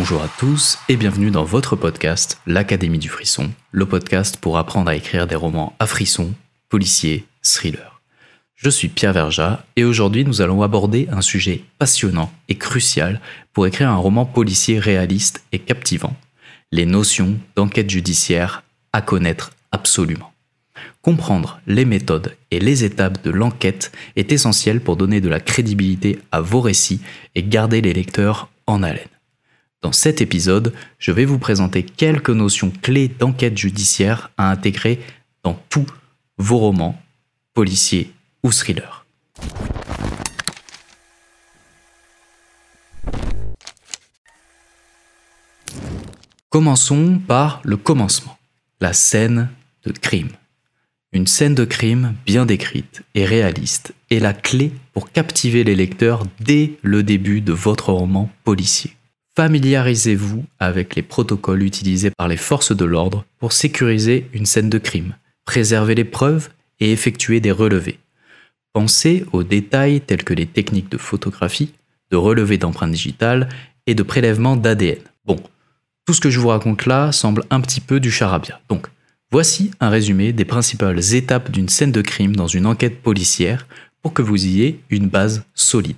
Bonjour à tous et bienvenue dans votre podcast, l'Académie du Frisson, le podcast pour apprendre à écrire des romans à frisson, policiers, thrillers. Je suis Pierre Verja et aujourd'hui nous allons aborder un sujet passionnant et crucial pour écrire un roman policier réaliste et captivant, les notions d'enquête judiciaire à connaître absolument. Comprendre les méthodes et les étapes de l'enquête est essentiel pour donner de la crédibilité à vos récits et garder les lecteurs en haleine. Dans cet épisode, je vais vous présenter quelques notions clés d'enquête judiciaire à intégrer dans tous vos romans, policiers ou thrillers. Commençons par le commencement, la scène de crime. Une scène de crime bien décrite et réaliste est la clé pour captiver les lecteurs dès le début de votre roman policier. Familiarisez-vous avec les protocoles utilisés par les forces de l'ordre pour sécuriser une scène de crime, préserver les preuves et effectuer des relevés. Pensez aux détails tels que les techniques de photographie, de relevé d'empreintes digitales et de prélèvement d'ADN. Bon, tout ce que je vous raconte là semble un petit peu du charabia. Donc, voici un résumé des principales étapes d'une scène de crime dans une enquête policière pour que vous ayez une base solide.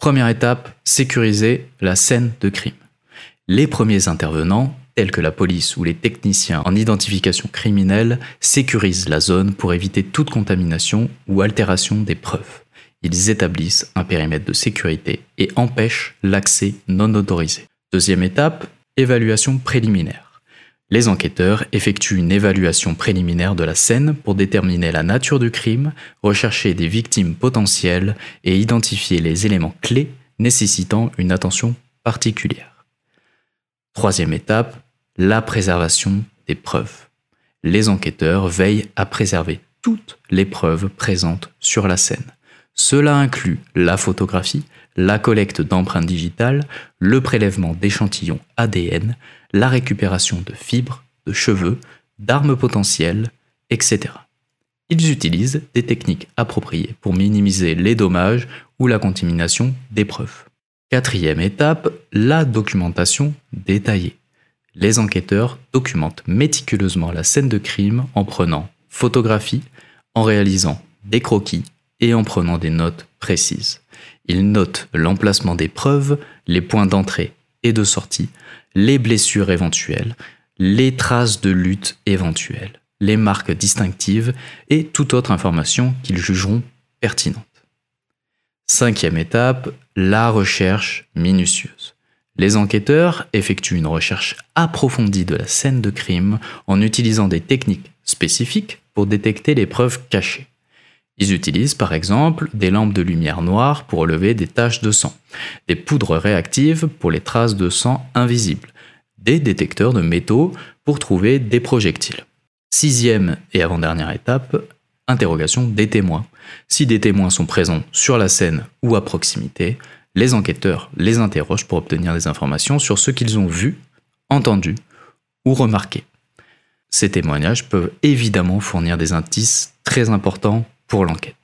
Première étape, sécuriser la scène de crime. Les premiers intervenants, tels que la police ou les techniciens en identification criminelle, sécurisent la zone pour éviter toute contamination ou altération des preuves. Ils établissent un périmètre de sécurité et empêchent l'accès non autorisé. Deuxième étape, évaluation préliminaire. Les enquêteurs effectuent une évaluation préliminaire de la scène pour déterminer la nature du crime, rechercher des victimes potentielles et identifier les éléments clés nécessitant une attention particulière. Troisième étape, la préservation des preuves. Les enquêteurs veillent à préserver toutes les preuves présentes sur la scène. Cela inclut la photographie, la collecte d'empreintes digitales, le prélèvement d'échantillons ADN, la récupération de fibres, de cheveux, d'armes potentielles, etc. Ils utilisent des techniques appropriées pour minimiser les dommages ou la contamination des preuves. Quatrième étape, la documentation détaillée. Les enquêteurs documentent méticuleusement la scène de crime en prenant photographies, en réalisant des croquis et en prenant des notes précises. Ils notent l'emplacement des preuves, les points d'entrée et de sortie, les blessures éventuelles, les traces de lutte éventuelles, les marques distinctives et toute autre information qu'ils jugeront pertinente. Cinquième étape, la recherche minutieuse. Les enquêteurs effectuent une recherche approfondie de la scène de crime en utilisant des techniques spécifiques pour détecter les preuves cachées. Ils utilisent par exemple des lampes de lumière noire pour relever des taches de sang, des poudres réactives pour les traces de sang invisibles, des détecteurs de métaux pour trouver des projectiles. Sixième et avant-dernière étape, interrogation des témoins. Si des témoins sont présents sur la scène ou à proximité, les enquêteurs les interrogent pour obtenir des informations sur ce qu'ils ont vu, entendu ou remarqué. Ces témoignages peuvent évidemment fournir des indices très importants l'enquête.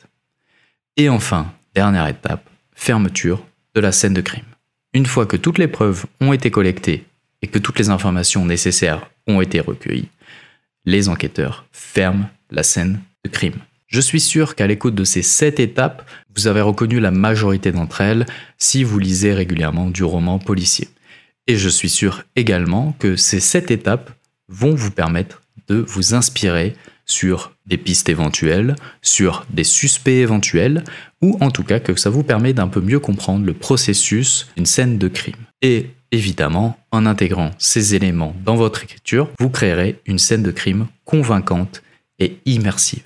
Et enfin, dernière étape, fermeture de la scène de crime. Une fois que toutes les preuves ont été collectées et que toutes les informations nécessaires ont été recueillies, les enquêteurs ferment la scène de crime. Je suis sûr qu'à l'écoute de ces sept étapes, vous avez reconnu la majorité d'entre elles si vous lisez régulièrement du roman policier. Et je suis sûr également que ces sept étapes vont vous permettre de vous inspirer sur des pistes éventuelles, sur des suspects éventuels, ou en tout cas que ça vous permet d'un peu mieux comprendre le processus d'une scène de crime. Et évidemment, en intégrant ces éléments dans votre écriture, vous créerez une scène de crime convaincante et immersive.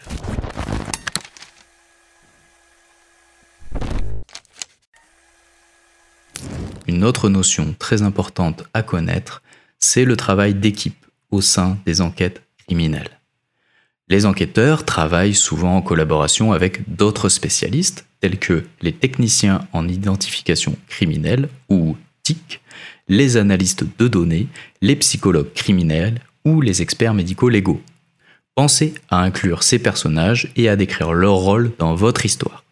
Une autre notion très importante à connaître, c'est le travail d'équipe au sein des enquêtes criminelles. Les enquêteurs travaillent souvent en collaboration avec d'autres spécialistes, tels que les techniciens en identification criminelle ou TIC, les analystes de données, les psychologues criminels ou les experts médicaux légaux Pensez à inclure ces personnages et à décrire leur rôle dans votre histoire.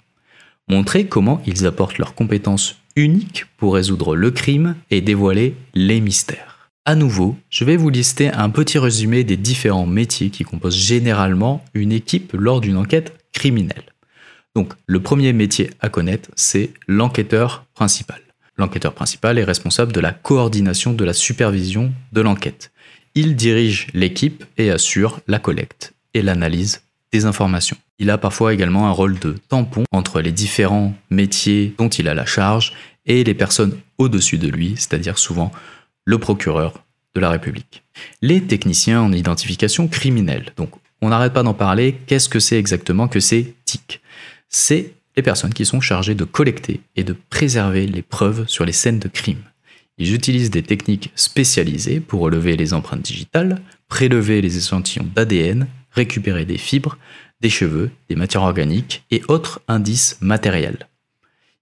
Montrez comment ils apportent leurs compétences uniques pour résoudre le crime et dévoiler les mystères. À nouveau, je vais vous lister un petit résumé des différents métiers qui composent généralement une équipe lors d'une enquête criminelle. Donc, le premier métier à connaître, c'est l'enquêteur principal. L'enquêteur principal est responsable de la coordination de la supervision de l'enquête. Il dirige l'équipe et assure la collecte et l'analyse des informations. Il a parfois également un rôle de tampon entre les différents métiers dont il a la charge et les personnes au-dessus de lui, c'est-à-dire souvent le procureur de la République. Les techniciens en identification criminelle. Donc, on n'arrête pas d'en parler. Qu'est-ce que c'est exactement que ces TIC C'est les personnes qui sont chargées de collecter et de préserver les preuves sur les scènes de crime. Ils utilisent des techniques spécialisées pour relever les empreintes digitales, prélever les échantillons d'ADN, récupérer des fibres, des cheveux, des matières organiques et autres indices matériels.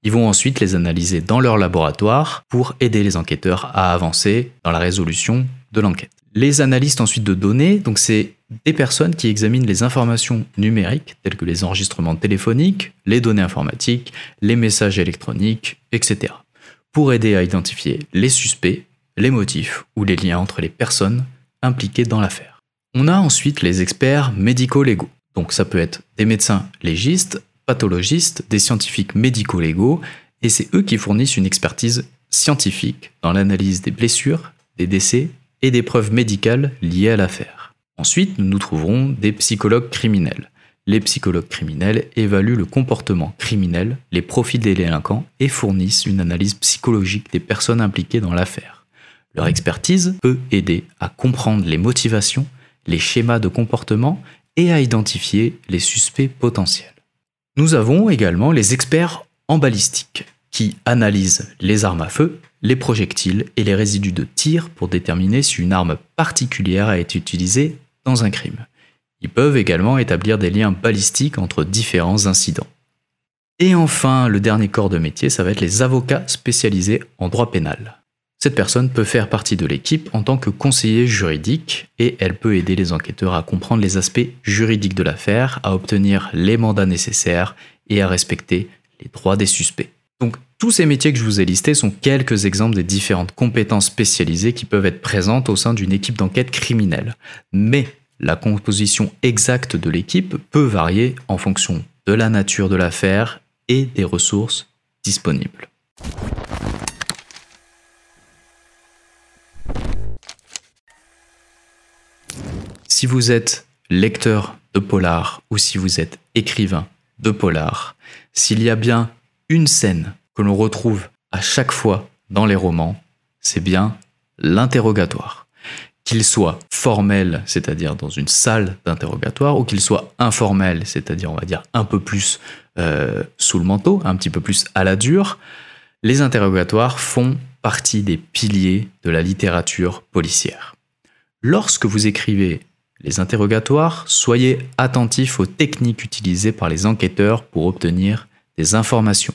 Ils vont ensuite les analyser dans leur laboratoire pour aider les enquêteurs à avancer dans la résolution de l'enquête. Les analystes ensuite de données, donc c'est des personnes qui examinent les informations numériques telles que les enregistrements téléphoniques, les données informatiques, les messages électroniques, etc. pour aider à identifier les suspects, les motifs ou les liens entre les personnes impliquées dans l'affaire. On a ensuite les experts médico-légaux. Donc ça peut être des médecins légistes, pathologistes, des scientifiques médico-légaux, et c'est eux qui fournissent une expertise scientifique dans l'analyse des blessures, des décès et des preuves médicales liées à l'affaire. Ensuite, nous nous trouverons des psychologues criminels. Les psychologues criminels évaluent le comportement criminel, les profils des délinquants et fournissent une analyse psychologique des personnes impliquées dans l'affaire. Leur expertise peut aider à comprendre les motivations, les schémas de comportement et à identifier les suspects potentiels. Nous avons également les experts en balistique, qui analysent les armes à feu, les projectiles et les résidus de tir pour déterminer si une arme particulière a été utilisée dans un crime. Ils peuvent également établir des liens balistiques entre différents incidents. Et enfin, le dernier corps de métier, ça va être les avocats spécialisés en droit pénal. Cette personne peut faire partie de l'équipe en tant que conseiller juridique et elle peut aider les enquêteurs à comprendre les aspects juridiques de l'affaire, à obtenir les mandats nécessaires et à respecter les droits des suspects. Donc tous ces métiers que je vous ai listés sont quelques exemples des différentes compétences spécialisées qui peuvent être présentes au sein d'une équipe d'enquête criminelle. Mais la composition exacte de l'équipe peut varier en fonction de la nature de l'affaire et des ressources disponibles. Si vous êtes lecteur de polar ou si vous êtes écrivain de polar, s'il y a bien une scène que l'on retrouve à chaque fois dans les romans, c'est bien l'interrogatoire. Qu'il soit formel, c'est-à-dire dans une salle d'interrogatoire, ou qu'il soit informel, c'est-à-dire on va dire un peu plus euh, sous le manteau, un petit peu plus à la dure, les interrogatoires font partie des piliers de la littérature policière. Lorsque vous écrivez les interrogatoires, soyez attentifs aux techniques utilisées par les enquêteurs pour obtenir des informations.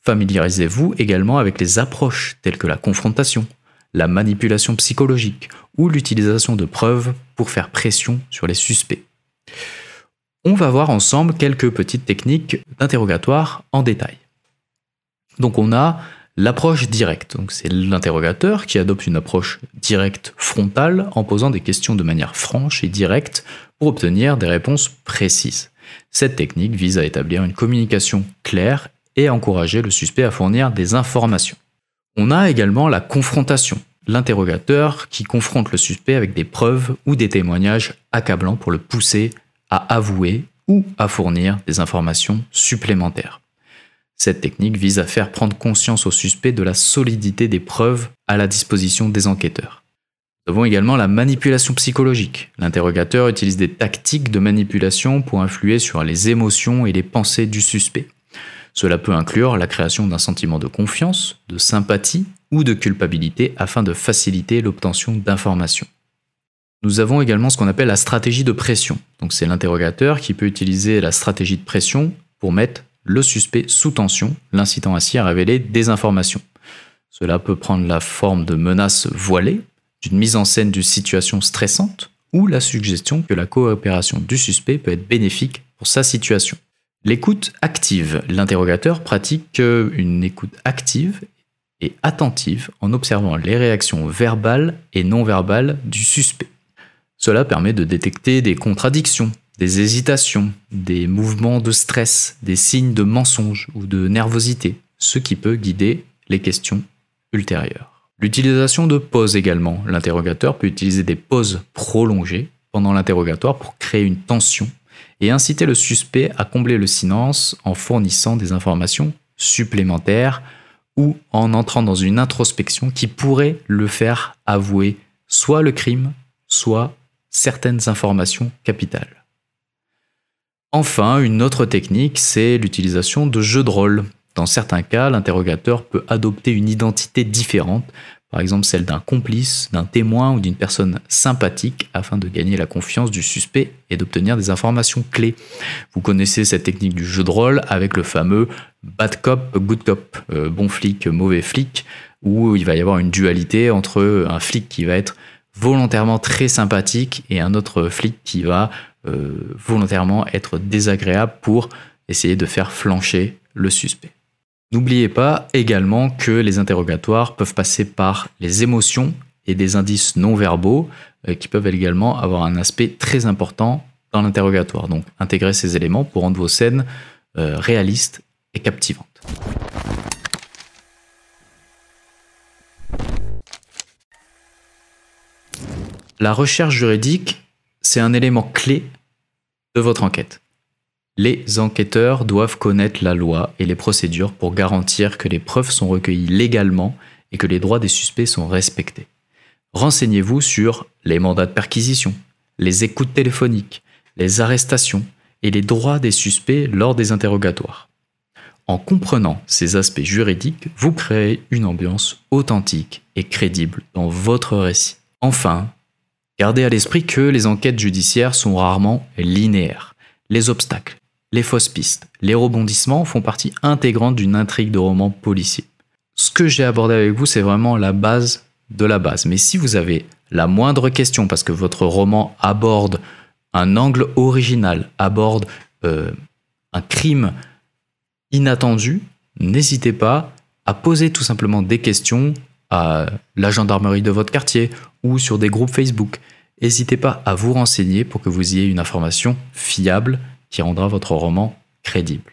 Familiarisez-vous également avec les approches telles que la confrontation, la manipulation psychologique ou l'utilisation de preuves pour faire pression sur les suspects. On va voir ensemble quelques petites techniques d'interrogatoire en détail. Donc on a L'approche directe, donc c'est l'interrogateur qui adopte une approche directe frontale en posant des questions de manière franche et directe pour obtenir des réponses précises. Cette technique vise à établir une communication claire et à encourager le suspect à fournir des informations. On a également la confrontation, l'interrogateur qui confronte le suspect avec des preuves ou des témoignages accablants pour le pousser à avouer ou à fournir des informations supplémentaires. Cette technique vise à faire prendre conscience au suspect de la solidité des preuves à la disposition des enquêteurs. Nous avons également la manipulation psychologique. L'interrogateur utilise des tactiques de manipulation pour influer sur les émotions et les pensées du suspect. Cela peut inclure la création d'un sentiment de confiance, de sympathie ou de culpabilité afin de faciliter l'obtention d'informations. Nous avons également ce qu'on appelle la stratégie de pression. Donc c'est l'interrogateur qui peut utiliser la stratégie de pression pour mettre le suspect sous tension, l'incitant ainsi à révéler des informations. Cela peut prendre la forme de menaces voilées, d'une mise en scène d'une situation stressante, ou la suggestion que la coopération du suspect peut être bénéfique pour sa situation. L'écoute active. L'interrogateur pratique une écoute active et attentive en observant les réactions verbales et non verbales du suspect. Cela permet de détecter des contradictions, des hésitations, des mouvements de stress, des signes de mensonge ou de nervosité, ce qui peut guider les questions ultérieures. L'utilisation de pauses également. L'interrogateur peut utiliser des pauses prolongées pendant l'interrogatoire pour créer une tension et inciter le suspect à combler le silence en fournissant des informations supplémentaires ou en entrant dans une introspection qui pourrait le faire avouer soit le crime, soit certaines informations capitales. Enfin, une autre technique, c'est l'utilisation de jeux de rôle. Dans certains cas, l'interrogateur peut adopter une identité différente, par exemple celle d'un complice, d'un témoin ou d'une personne sympathique, afin de gagner la confiance du suspect et d'obtenir des informations clés. Vous connaissez cette technique du jeu de rôle avec le fameux bad cop, good cop, euh, bon flic, mauvais flic, où il va y avoir une dualité entre un flic qui va être volontairement très sympathique et un autre flic qui va euh, volontairement être désagréable pour essayer de faire flancher le suspect. N'oubliez pas également que les interrogatoires peuvent passer par les émotions et des indices non verbaux euh, qui peuvent également avoir un aspect très important dans l'interrogatoire. Donc intégrez ces éléments pour rendre vos scènes euh, réalistes et captivantes. La recherche juridique, c'est un élément clé votre enquête. Les enquêteurs doivent connaître la loi et les procédures pour garantir que les preuves sont recueillies légalement et que les droits des suspects sont respectés. Renseignez-vous sur les mandats de perquisition, les écoutes téléphoniques, les arrestations et les droits des suspects lors des interrogatoires. En comprenant ces aspects juridiques, vous créez une ambiance authentique et crédible dans votre récit. Enfin, Gardez à l'esprit que les enquêtes judiciaires sont rarement linéaires. Les obstacles, les fausses pistes, les rebondissements font partie intégrante d'une intrigue de roman policier. Ce que j'ai abordé avec vous, c'est vraiment la base de la base. Mais si vous avez la moindre question, parce que votre roman aborde un angle original, aborde euh, un crime inattendu, n'hésitez pas à poser tout simplement des questions à la gendarmerie de votre quartier ou sur des groupes Facebook. N'hésitez pas à vous renseigner pour que vous ayez une information fiable qui rendra votre roman crédible.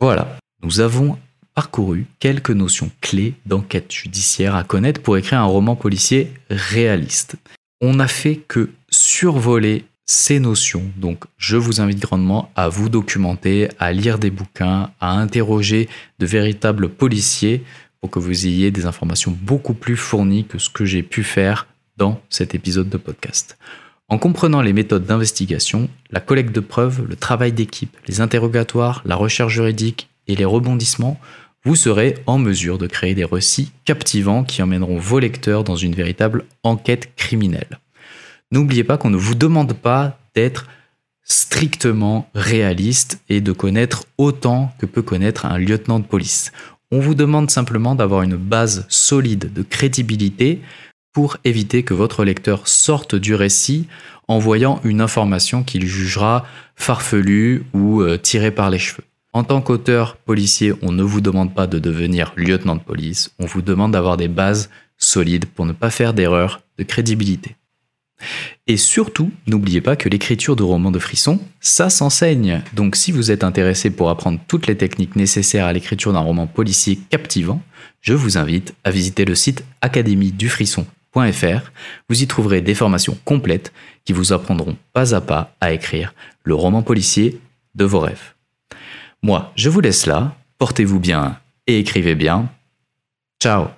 Voilà, nous avons parcouru quelques notions clés d'enquête judiciaire à connaître pour écrire un roman policier réaliste. On n'a fait que survoler ces notions. Donc je vous invite grandement à vous documenter, à lire des bouquins, à interroger de véritables policiers pour que vous ayez des informations beaucoup plus fournies que ce que j'ai pu faire dans cet épisode de podcast. En comprenant les méthodes d'investigation, la collecte de preuves, le travail d'équipe, les interrogatoires, la recherche juridique et les rebondissements, vous serez en mesure de créer des récits captivants qui emmèneront vos lecteurs dans une véritable enquête criminelle. N'oubliez pas qu'on ne vous demande pas d'être strictement réaliste et de connaître autant que peut connaître un lieutenant de police. On vous demande simplement d'avoir une base solide de crédibilité pour éviter que votre lecteur sorte du récit en voyant une information qu'il jugera farfelue ou euh, tirée par les cheveux. En tant qu'auteur policier, on ne vous demande pas de devenir lieutenant de police, on vous demande d'avoir des bases solides pour ne pas faire d'erreur de crédibilité. Et surtout, n'oubliez pas que l'écriture de romans de frisson, ça s'enseigne. Donc si vous êtes intéressé pour apprendre toutes les techniques nécessaires à l'écriture d'un roman policier captivant, je vous invite à visiter le site académiedufrisson.fr. Vous y trouverez des formations complètes qui vous apprendront pas à pas à écrire le roman policier de vos rêves. Moi, je vous laisse là, portez-vous bien et écrivez bien. Ciao